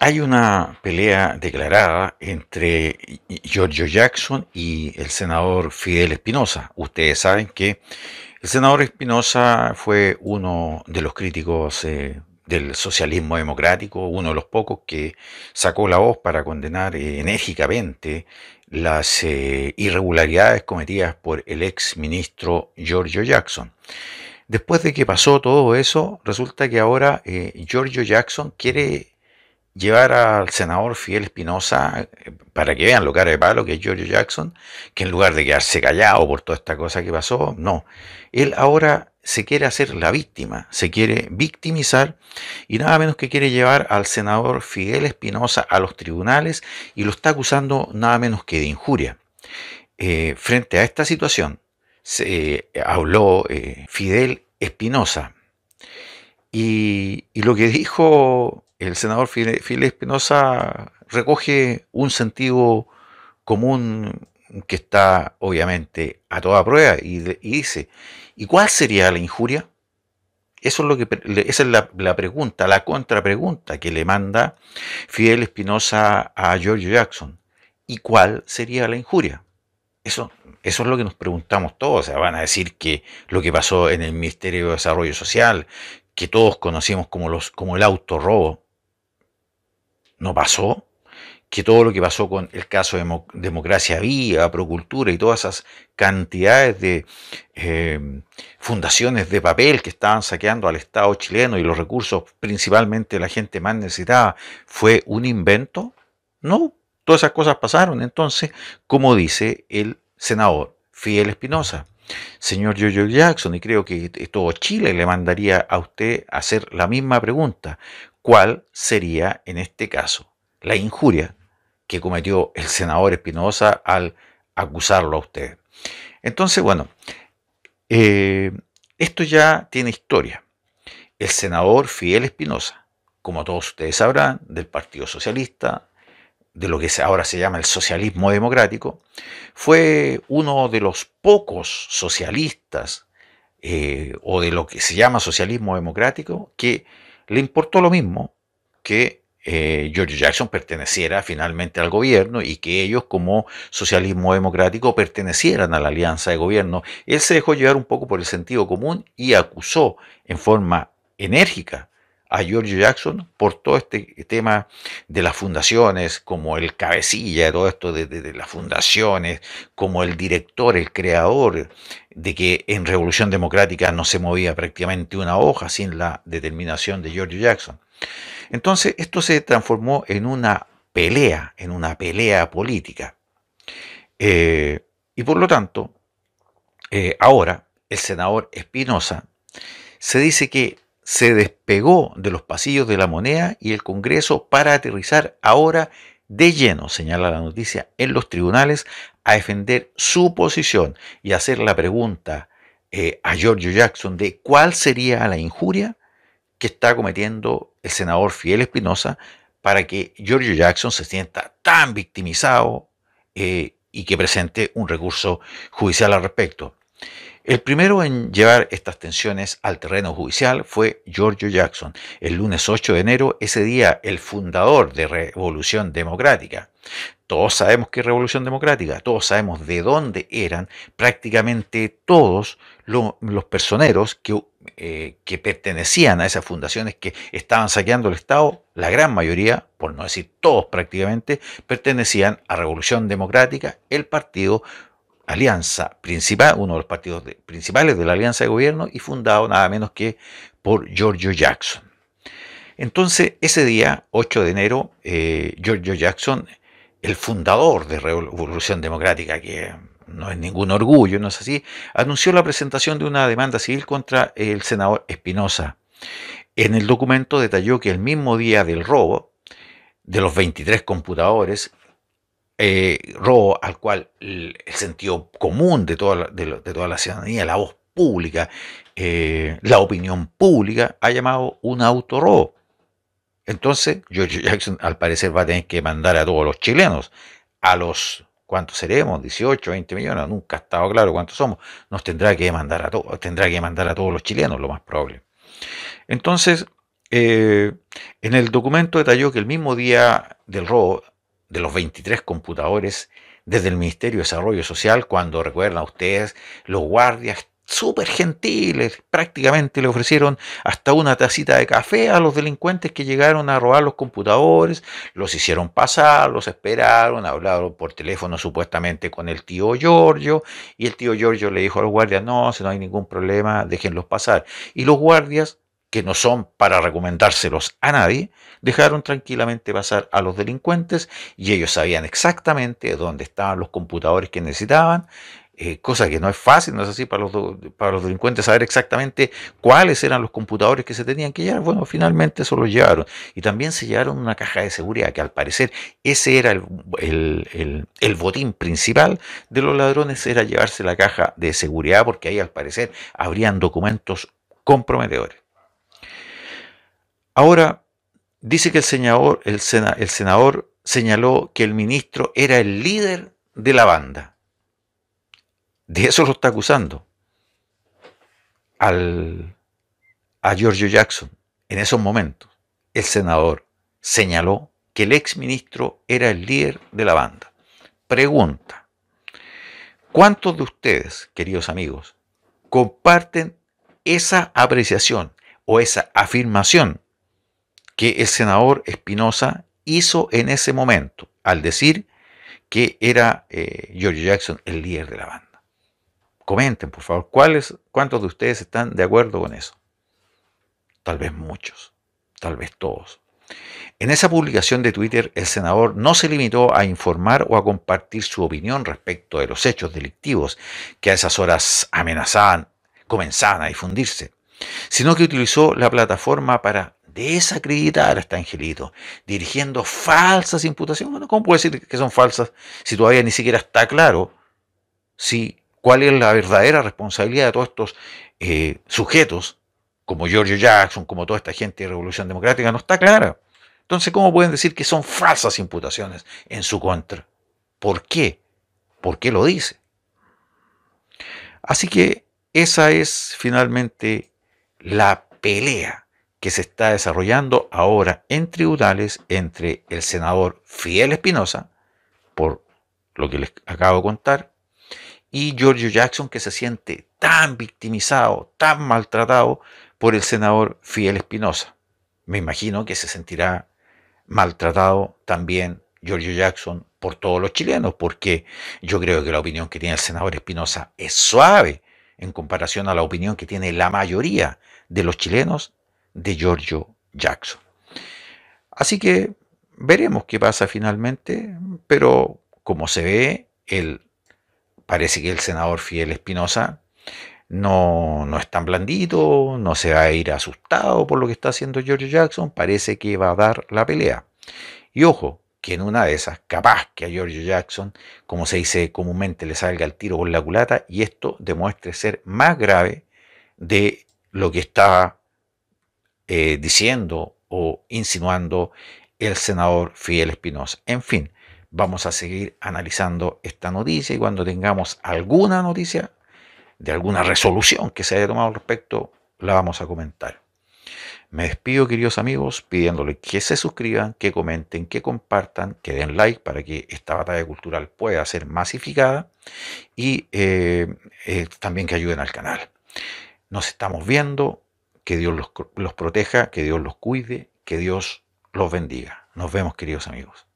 Hay una pelea declarada entre Giorgio Jackson y el senador Fidel Espinosa. Ustedes saben que el senador Espinosa fue uno de los críticos eh, del socialismo democrático, uno de los pocos que sacó la voz para condenar eh, enérgicamente las eh, irregularidades cometidas por el ex ministro Giorgio Jackson. Después de que pasó todo eso, resulta que ahora Giorgio Jackson quiere llevar al senador Fidel Espinosa, eh, para que vean lo cara de palo que es George Jackson, que en lugar de quedarse callado por toda esta cosa que pasó, no. Él ahora se quiere hacer la víctima, se quiere victimizar y nada menos que quiere llevar al senador Fidel Espinosa a los tribunales y lo está acusando nada menos que de injuria. Eh, frente a esta situación, se eh, habló Fidel Espinosa y lo que dijo el senador Fidel Espinosa recoge un sentido común que está obviamente a toda prueba y, dice, ¿y cuál sería la injuria? Eso es lo que, esa es la, pregunta, la contrapregunta que le manda Fidel Espinosa a George Jackson. ¿Y cuál sería la injuria? Eso, es lo que nos preguntamos todos. O sea, van a decir que lo que pasó en el Ministerio de Desarrollo Social, que todos conocimos como, los, como el autorrobo, no pasó, que todo lo que pasó con el caso de Democracia vía, Procultura y todas esas cantidades de eh, fundaciones de papel que estaban saqueando al Estado chileno y los recursos principalmente la gente más necesitada, fue un invento? No, todas esas cosas pasaron. Entonces, como dice el senador Fidel Espinosa, señor Jojo Jackson, y creo que todo Chile le mandaría a usted hacer la misma pregunta, cuál sería en este caso la injuria que cometió el senador Espinosa al acusarlo a usted. Entonces, bueno, eh, esto ya tiene historia. El senador Fidel Espinosa, como todos ustedes sabrán, del Partido Socialista, de lo que ahora se llama el socialismo democrático, fue uno de los pocos socialistas eh, o de lo que se llama socialismo democrático que le importó lo mismo que eh, George Jackson perteneciera finalmente al gobierno y que ellos como socialismo democrático pertenecieran a la alianza de gobierno. Él se dejó llevar un poco por el sentido común y acusó en forma enérgica a George Jackson por todo este tema de las fundaciones, como el cabecilla de todo esto de, las fundaciones, como el director, el creador, de que en Revolución Democrática no se movía prácticamente una hoja sin la determinación de George Jackson. Entonces esto se transformó en una pelea, en una pelea política. Eh, y por lo tanto, eh, ahora el senador Espinosa se dice que se despegó de los pasillos de la moneda y el Congreso para aterrizar ahora de lleno, señala la noticia, en los tribunales a defender su posición y hacer la pregunta eh, a Giorgio Jackson de cuál sería la injuria que está cometiendo el senador Fidel Espinosa para que Giorgio Jackson se sienta tan victimizado eh, y que presente un recurso judicial al respecto. El primero en llevar estas tensiones al terreno judicial fue Giorgio Jackson. El lunes 8 de enero, ese día, el fundador de Revolución Democrática. Todos sabemos es Revolución Democrática, todos sabemos de dónde eran prácticamente todos los personeros que, eh, que pertenecían a esas fundaciones que estaban saqueando el Estado. La gran mayoría, por no decir todos prácticamente, pertenecían a Revolución Democrática, el partido alianza principal, uno de los partidos principales de la alianza de gobierno y fundado nada menos que por Giorgio Jackson. Entonces, ese día, 8 de enero, eh, Giorgio Jackson, el fundador de Revolución Democrática, que no es ningún orgullo, no es así, anunció la presentación de una demanda civil contra el senador Espinosa. En el documento detalló que el mismo día del robo, de los 23 computadores, eh, robo al cual el, sentido común de toda la, de, toda la ciudadanía, la voz pública, eh, la opinión pública ha llamado un autorrobo. Entonces, George Jackson al parecer va a tener que mandar a todos los chilenos, a los, ¿cuántos seremos? 18, 20 millones, nunca ha estado claro cuántos somos. Nos tendrá que mandar a todos, tendrá que mandar a todos los chilenos, lo más probable. Entonces, eh, en el documento detalló que el mismo día del robo, de los 23 computadores desde el Ministerio de Desarrollo Social, cuando recuerdan ustedes, los guardias súper gentiles, prácticamente le ofrecieron hasta una tacita de café a los delincuentes que llegaron a robar los computadores, los hicieron pasar, los esperaron, hablaron por teléfono supuestamente con el tío Giorgio, y el tío Giorgio le dijo a los guardias, no, si no hay ningún problema, déjenlos pasar. Y los guardias que no son para recomendárselos a nadie, dejaron tranquilamente pasar a los delincuentes y ellos sabían exactamente dónde estaban los computadores que necesitaban, eh, cosa que no es fácil, no es así para los, para los delincuentes saber exactamente cuáles eran los computadores que se tenían que llevar. Bueno, finalmente se los llevaron. Y también se llevaron una caja de seguridad, que al parecer ese era el botín principal de los ladrones, era llevarse la caja de seguridad, porque ahí al parecer habrían documentos comprometedores. Ahora, dice que el senador, el, senador señaló que el ministro era el líder de la banda. De eso lo está acusando al, a Giorgio Jackson. En esos momentos, el senador señaló que el exministro era el líder de la banda. Pregunta, ¿cuántos de ustedes, queridos amigos, comparten esa apreciación o esa afirmación que el senador Espinosa hizo en ese momento al decir que era eh, George Jackson el líder de la banda. Comenten, por favor, ¿cuáles, ¿cuántos de ustedes están de acuerdo con eso? Tal vez muchos, tal vez todos. En esa publicación de Twitter, el senador no se limitó a informar o a compartir su opinión respecto de los hechos delictivos que a esas horas amenazaban, comenzaban a difundirse, sino que utilizó la plataforma para desacreditar a este angelito, dirigiendo falsas imputaciones. Bueno, ¿cómo puede decir que son falsas si todavía ni siquiera está claro si, cuál es la verdadera responsabilidad de todos estos eh, sujetos, como George Jackson, como toda esta gente de Revolución Democrática? No está clara. Entonces, ¿cómo pueden decir que son falsas imputaciones en su contra? ¿Por qué? ¿Por qué lo dice? Así que esa es finalmente la pelea que se está desarrollando ahora en tribunales entre el senador Fiel Espinosa, por lo que les acabo de contar, y Giorgio Jackson, que se siente tan victimizado, tan maltratado por el senador Fiel Espinosa. Me imagino que se sentirá maltratado también Giorgio Jackson por todos los chilenos, porque yo creo que la opinión que tiene el senador Espinosa es suave en comparación a la opinión que tiene la mayoría de los chilenos de Giorgio Jackson. Así que veremos qué pasa finalmente, pero como se ve, él, parece que el senador Fidel Espinosa no, no es tan blandito, no se va a ir asustado por lo que está haciendo Giorgio Jackson, parece que va a dar la pelea. Y ojo, que en una de esas, capaz que a Giorgio Jackson, como se dice comúnmente, le salga el tiro con la culata y esto demuestre ser más grave de lo que está eh, diciendo o insinuando el senador Fidel Espinosa. En fin, vamos a seguir analizando esta noticia y cuando tengamos alguna noticia de alguna resolución que se haya tomado al respecto, la vamos a comentar. Me despido, queridos amigos, pidiéndole que se suscriban, que comenten, que compartan, que den like para que esta batalla cultural pueda ser masificada y eh, eh, también que ayuden al canal. Nos estamos viendo que Dios los, los proteja, que Dios los cuide, que Dios los bendiga. Nos vemos, queridos amigos.